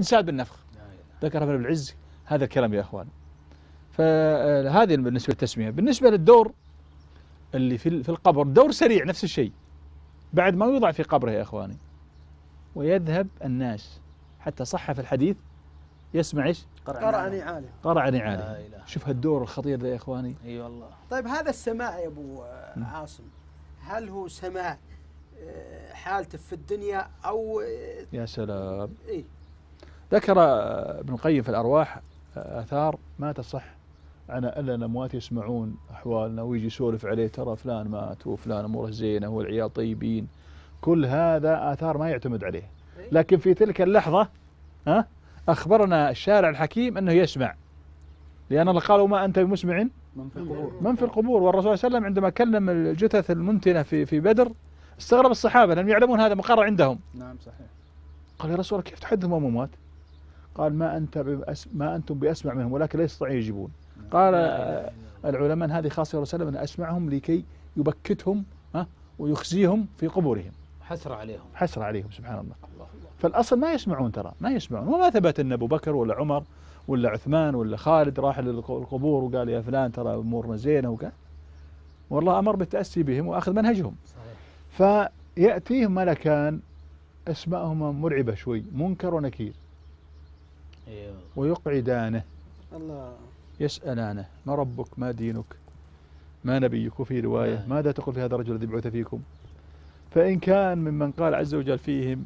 انساب النفخ ذكر ابن العز هذا الكلام يا اخوان فهذه آه، بالنسبه للتسميه بالنسبه للدور اللي في في القبر دور سريع نفس الشيء بعد ما يوضع في قبره يا اخواني ويذهب الناس حتى صح في الحديث يسمع ايش؟ قرعني عالي قرعني عالي شوف هالدور الخطير ذا يا اخواني اي أيوة والله طيب هذا السماع يا ابو عاصم هل هو سماع آه، حالته في الدنيا او آه، يا سلام اي ذكر ابن القيم في الأرواح آثار ما تصح عن ألا الأموات يسمعون أحوالنا ويجي يسولف عليه ترى فلان مات وفلان أموره زينة والعيال طيبين كل هذا آثار ما يعتمد عليه إيه. لكن في تلك اللحظة ها أخبرنا الشارع الحكيم أنه يسمع لأن الله قالوا ما أنت بمسمع من في القبور من في القبور والرسول صلى الله عليه وسلم عندما كلم الجثث المنتنة في في بدر استغرب الصحابة لأنهم يعلمون هذا مقر عندهم نعم صحيح قال يا رسول الله كيف تحدث مات؟ قال ما أنت ما أنتم بأسمع منهم ولكن لا يستطيعون يجيبون قال العلماء هذه خاصة وسلم من أسمعهم لكي يبكتهم ها ويخزيهم في قبورهم حسرة عليهم حسرة عليهم سبحان الله, الله فالأصل ما يسمعون ترى ما يسمعون وما ثبت أن أبو بكر ولا عمر ولا عثمان ولا خالد راح للقبور وقال يا فلان ترى أمورنا زينة وكذا والله أمر بالتأسي بهم وأخذ منهجهم صحيح. فيأتيهم ملكان اسمائهم مرعبة شوي منكر ونكير إيوه. ويقعدانه الله يسألانه ما ربك ما دينك ما نبيك وفي رواية آه. ماذا تقول في هذا الرجل الذي بعث فيكم فإن كان ممن قال عز وجل فيهم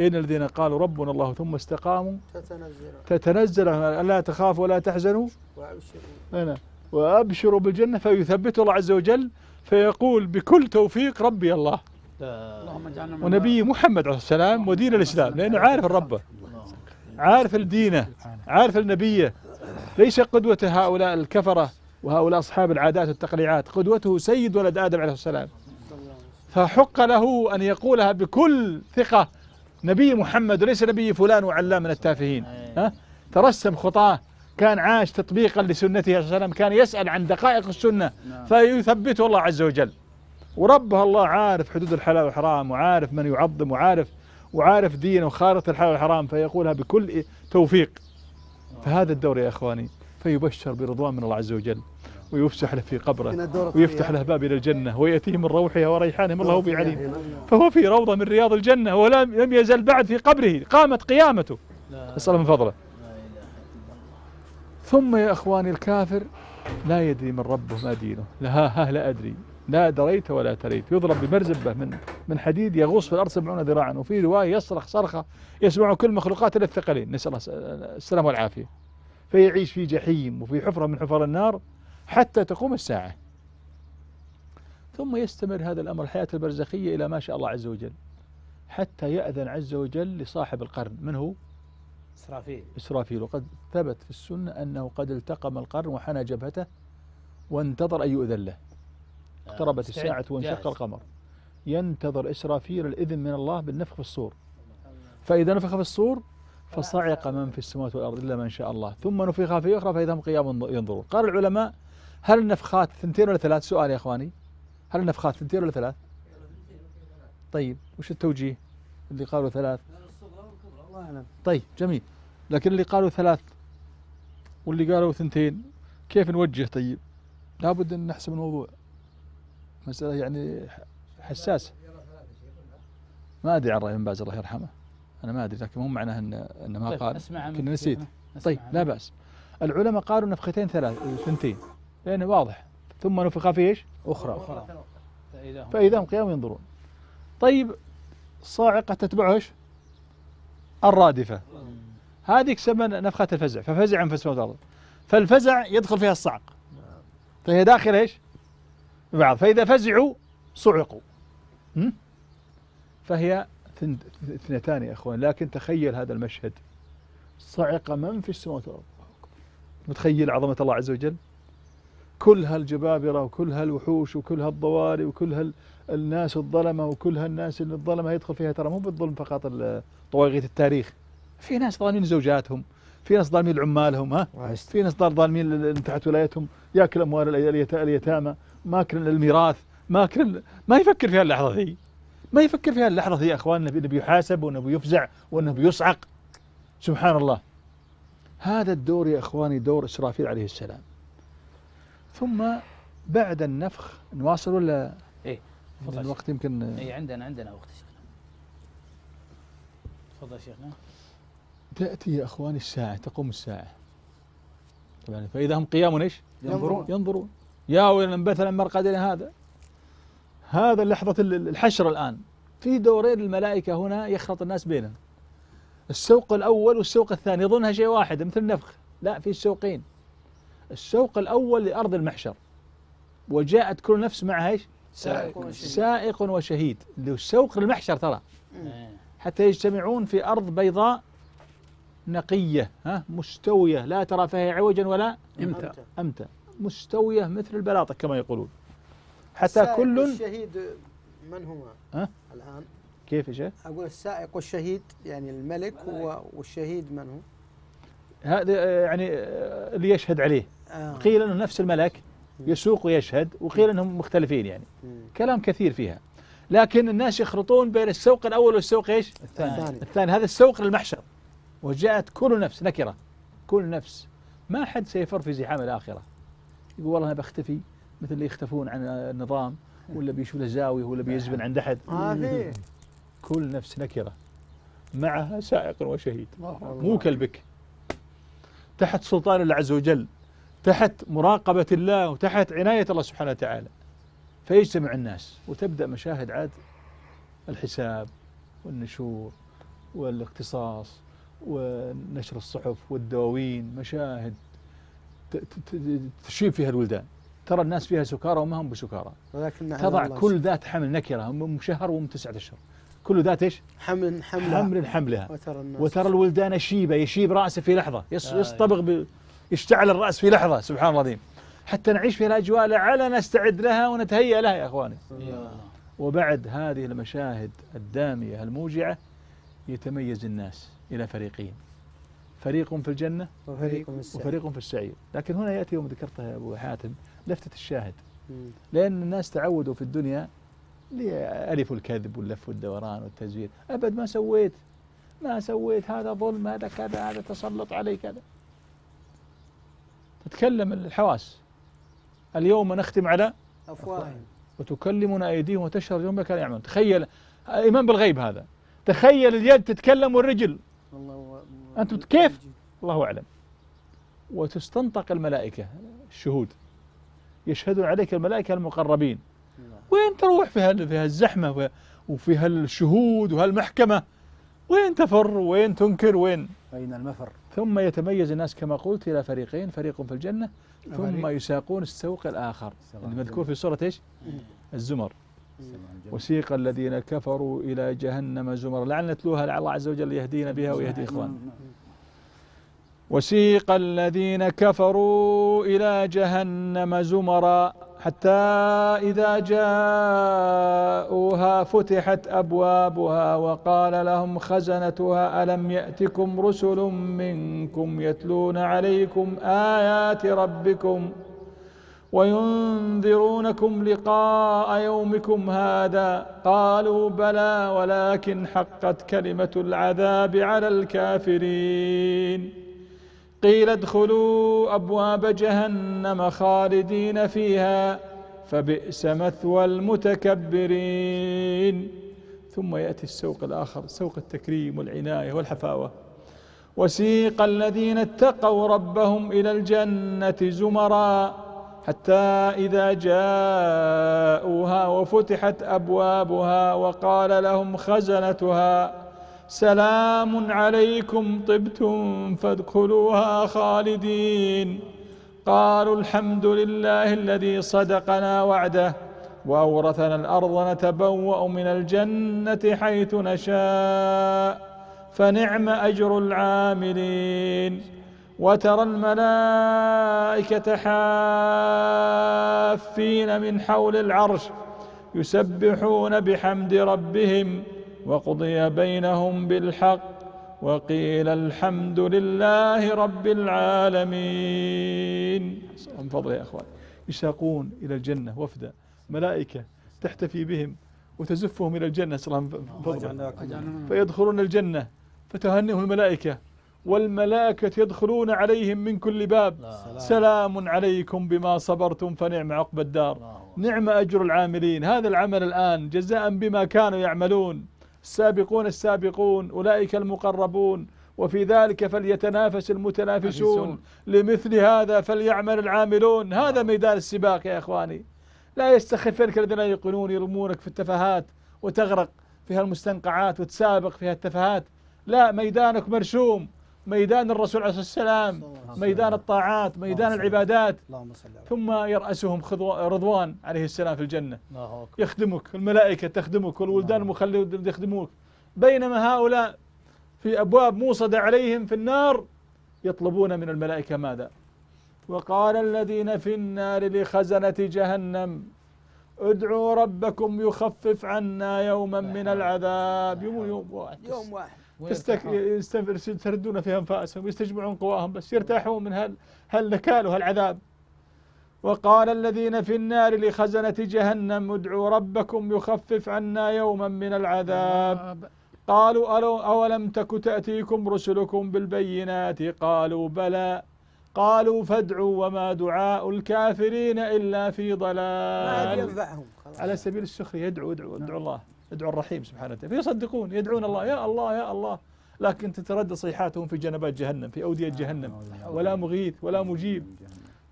إن الذين قالوا ربنا الله ثم استقاموا تتنزل تتنزل ألا تخافوا ولا تحزنوا وأبشروا وأبشروا بالجنة فيثبت الله عز وجل فيقول بكل توفيق ربي الله ونبي محمد عليه السلام ودين الإسلام لأنه عارف ربه عارف الدينة عارف النبية ليس قدوة هؤلاء الكفرة وهؤلاء أصحاب العادات والتقليعات قدوته سيد ولد آدم عليه السلام فحق له أن يقولها بكل ثقة نبي محمد وليس نبي فلان وعلام من التافهين ها؟ ترسم خطاه كان عاش تطبيقا لسنته عليه السلام كان يسأل عن دقائق السنة نعم. فيثبته الله عز وجل وربها الله عارف حدود الحلال والحرام وعارف من يعظم وعارف وعارف دينه وخارط الحلال والحرام فيقولها بكل توفيق فهذا الدور يا إخواني فيبشر برضوان من الله عز وجل ويفسح له في قبره ويفتح له باب إلى الجنة ويأتيه من روحها وريحانه من الله بعليم فهو في روضة من رياض الجنة ولم لم يزل بعد في قبره قامت قيامته نسأل من فضله ثم يا أخواني الكافر لا يدري من ربه ما دينه لا ها لا أدري لا دريت ولا تريت يضرب بمرزبة من من حديد يغوص في الأرض سبعون ذراعا وفي رواية يصرخ صرخة يسمع كل مخلوقات إلا الثقلين نسأل الله السلامة والعافية فيعيش في جحيم وفي حفرة من حفر النار حتى تقوم الساعة ثم يستمر هذا الأمر الحياة البرزخية إلى ما شاء الله عز وجل حتى يأذن عز وجل لصاحب القرن من هو؟ إسرافيل إسرافيل وقد ثبت في السنة أنه قد التقم القرن وحنى جبهته وانتظر أن يؤذن له اقتربت آه، الساعة وانشق القمر ينتظر إسرافيل الإذن من الله بالنفخ في الصور فإذا نفخ في الصور فصعق من في السماوات والأرض إلا من شاء الله ثم نفخ في أخرى فإذا هم قيام ينظرون قال العلماء هل النفخات ثنتين ولا ثلاث سؤال يا إخواني هل النفخات ثنتين ولا ثلاث طيب وش التوجيه اللي قالوا ثلاث طيب جميل لكن اللي قالوا ثلاث واللي قالوا ثنتين كيف نوجه طيب لابد أن نحسب الموضوع مسألة يعني حساسة ما أدري عن رأي من باز الله يرحمه أنا ما أدري لكن مو معناه أن أن ما طيب قال كنا نسيت طيب لا بأس العلماء قالوا نفختين ثلاث ثنتين لأن يعني واضح ثم نفخ في إيش؟ أخرى, أخرى. فإذا هم قيام ينظرون طيب الصاعقة تتبعه إيش؟ الرادفة هذه تسمى نفخة الفزع ففزع من في والأرض فالفزع يدخل فيها الصعق فهي داخل إيش؟ ببعض فإذا فزعوا صعقوا فهي اثنتان يا اخوان لكن تخيل هذا المشهد صعق من في السماوات والارض متخيل عظمه الله عز وجل كل هالجبابره وكل هالوحوش وكل هالضواري وكل هالناس الظلمه وكل هالناس اللي الظلمه يدخل فيها ترى مو بالظلم فقط طواغيت التاريخ في ناس ظالمين زوجاتهم في ناس ظالمين عمالهم ها في ناس ظالمين تحت ولايتهم ياكل اموال اليتامى ماكر للميراث ماكر ما يفكر في هاللحظه ذي ما يفكر في هاللحظه ذي يا اخواننا انه بيحاسب وانه بيفزع وانه بيصعق سبحان الله هذا الدور يا اخواني دور اسرافيل عليه السلام ثم بعد النفخ نواصل ولا ايه تفضل الوقت يمكن اي عندنا عندنا وقت شيخنا تفضل شيخنا تاتي يا اخواني الساعه تقوم الساعه طبعا فاذا هم قيام ايش؟ ينظرون ينظرون يا ويل مثلا مرقدنا هذا هذا لحظة الحشر الآن في دورين الملائكة هنا يخلط الناس بينهم السوق الأول والسوق الثاني يظنها شيء واحد مثل النفخ لا في السوقين السوق الأول لأرض المحشر وجاءت كل نفس معها ايش؟ سائق وشهيد سائق وشهيد السوق المحشر ترى حتى يجتمعون في أرض بيضاء نقية ها مستوية لا ترى فيها عوجا ولا أمتى أمتى مستوية مثل البلاطة كما يقولون حتى كل الشهيد من هما أه؟ الآن كيف يا شيخ؟ أقول السائق والشهيد يعني الملك هو والشهيد من هو؟ هذا آه، يعني آه، اللي يشهد عليه آه. قيل أنه نفس الملك يسوق ويشهد وقيل أنهم مختلفين يعني كلام كثير فيها لكن الناس يخلطون بين السوق الأول والسوق إيش؟ الثاني الثاني, الثاني. هذا السوق للمحشر وجاءت كل نفس نكرة كل نفس ما حد سيفر في زحام الآخرة يقول والله انا بختفي مثل اللي يختفون عن النظام ولا بيشوف له زاويه ولا بيزبن عند احد ما آه، في كل نفس نكره معها سائق وشهيد مو كلبك تحت سلطان الله عز وجل تحت مراقبة الله وتحت عناية الله سبحانه وتعالى فيجتمع الناس وتبدأ مشاهد عاد الحساب والنشور والاقتصاص ونشر الصحف والدواوين مشاهد تشيب فيها الولدان ترى الناس فيها سكارى وما هم بسكارى ولكن تضع كل ذات حمل نكرة ام شهر وهم تسعة أشهر كل ذات ايش؟ حمل حملها حمل حملها وترى, الناس وترى الولدان شيبه يشيب رأسه في لحظة يص آه يصطبغ ب... يشتعل الرأس في لحظة سبحان الله العظيم حتى نعيش في الأجواء لعلنا نستعد لها ونتهيأ لها يا أخواني وبعد هذه المشاهد الدامية الموجعة يتميز الناس إلى فريقين فريق في الجنة وفريق, وفريق في السعير لكن هنا يأتي يوم ذكرتها يا أبو حاتم لفتة الشاهد لأن الناس تعودوا في الدنيا لألف الكذب واللف والدوران والتزوير أبد ما سويت ما سويت هذا ظلم هذا كذا هذا تسلط علي كذا تتكلم الحواس اليوم نختم على أفواههم وتكلمنا أيديهم وتشهر يوم كان يعملون تخيل إيمان بالغيب هذا تخيل اليد تتكلم والرجل أنتم كيف الله أعلم وتستنطق الملائكة الشهود يشهدون عليك الملائكة المقربين وين تروح في هال في هالزحمة وفي هالشهود وهالمحكمة وين تفر وين تنكر وين أين المفر ثم يتميز الناس كما قلت إلى فريقين فريق في الجنة ثم يساقون السوق الآخر المذكور في سورة إيش الزمر وسيق الذين كفروا إلى جهنم زمر لعل نتلوها لعل الله عز وجل يهدينا بها نعم. ويهدي إخواننا نعم. وسيق الذين كفروا إلى جهنم زمرا حتى إذا جاءوها فتحت أبوابها وقال لهم خزنتها ألم يأتكم رسل منكم يتلون عليكم آيات ربكم ؟ وينذرونكم لقاء يومكم هذا قالوا بلى ولكن حقت كلمة العذاب على الكافرين قيل ادخلوا أبواب جهنم خالدين فيها فبئس مثوى المتكبرين ثم يأتي السوق الآخر سوق التكريم والعناية والحفاوة وسيق الذين اتقوا ربهم إلى الجنة زمرًا حتى إذا جاءوها وفتحت أبوابها وقال لهم خزنتها سلام عليكم طبتم فادخلوها خالدين قالوا الحمد لله الذي صدقنا وعده وأورثنا الأرض نتبوأ من الجنة حيث نشاء فنعم أجر العاملين وترى الملائكة حافين من حول العرش يسبحون بحمد ربهم وقضي بينهم بالحق وقيل الحمد لله رب العالمين من فضل يا أخوان يشاقون إلى الجنة وفدا ملائكة تحتفي بهم وتزفهم إلى الجنة فيدخلون الجنة فتهنئهم الملائكة والملائكة يدخلون عليهم من كل باب سلام, سلام عليكم بما صبرتم فنعم عقب الدار نعم أجر العاملين هذا العمل الآن جزاء بما كانوا يعملون السابقون السابقون أولئك المقربون وفي ذلك فليتنافس المتنافسون لمثل هذا فليعمل العاملون نعم. هذا ميدان السباق يا إخواني لا يستخفنك الذين يقولون يرمونك في التفاهات وتغرق في هالمستنقعات وتسابق في هالتفاهات لا ميدانك مرشوم ميدان الرسول عليه الصلاة والسلام ميدان الطاعات ميدان العبادات ثم يرأسهم رضوان عليه السلام في الجنة يخدمك الملائكة تخدمك والولدان نعم. المخلدون يخدموك بينما هؤلاء في أبواب موصدة عليهم في النار يطلبون من الملائكة ماذا وقال الذين في النار لخزنة جهنم ادعوا ربكم يخفف عنا يوما من العذاب يوم يوم واحد يوم واحد تستك... يستردون في أنفاسهم يستجمعون قواهم بس يرتاحون من هال... هالنكال وهالعذاب وقال الذين في النار لخزنة جهنم ادعوا ربكم يخفف عنا يوما من العذاب قالوا ألو أولم تك تأتيكم رسلكم بالبينات قالوا بلى قالوا فادعوا وما دعاء الكافرين إلا في ضلال ما ينفعهم على سبيل السخرية يدعو يدعو يدعو الله يدعو الرحيم سبحانه وتعالى فيصدقون يدعون الله يا الله يا الله لكن تتردد صيحاتهم في جنبات جهنم في أودية آه، جهنم ولا مغيث ولا مجيب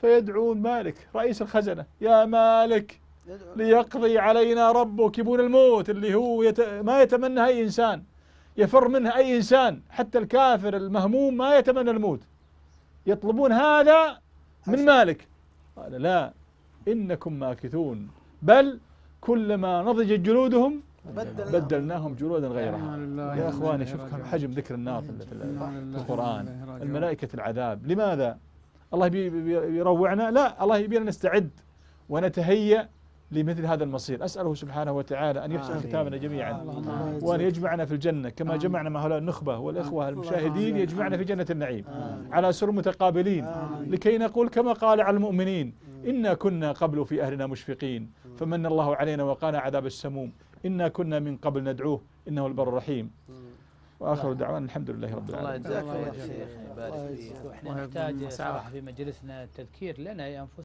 فيدعون مالك رئيس الخزنة يا مالك ليقضي علينا ربك يبون الموت اللي هو يت... ما يتمنى أي إنسان يفر منه أي إنسان حتى الكافر المهموم ما يتمنى الموت يطلبون هذا من مالك قال لا إنكم ماكثون بل كلما نضجت جلودهم بدلناهم, بدلناهم جلودا غيرها يا اخواني شوف كم حجم ذكر النار في القران الملائكه العذاب لماذا الله بيروعنا لا الله يبينا نستعد ونتهيأ لمثل هذا المصير أسأله سبحانه وتعالى أن يحسن كتابنا جميعا وأن يجمعنا في الجنة كما جمعنا مع هؤلاء النخبة والإخوة المشاهدين يجمعنا في جنة النعيم على سر متقابلين لكي نقول كما قال على المؤمنين إنا كنا قبل في أهلنا مشفقين فمن الله علينا وقانا عذاب السموم إنا كنا من قبل ندعوه إنه البر الرحيم واخر نعم. دعوان الحمد لله رب العالمين. الله يجزاك خير يا شيخ يبارك فيك واحنا نحتاج صراحه في مجلسنا تذكير لنا يا انفسنا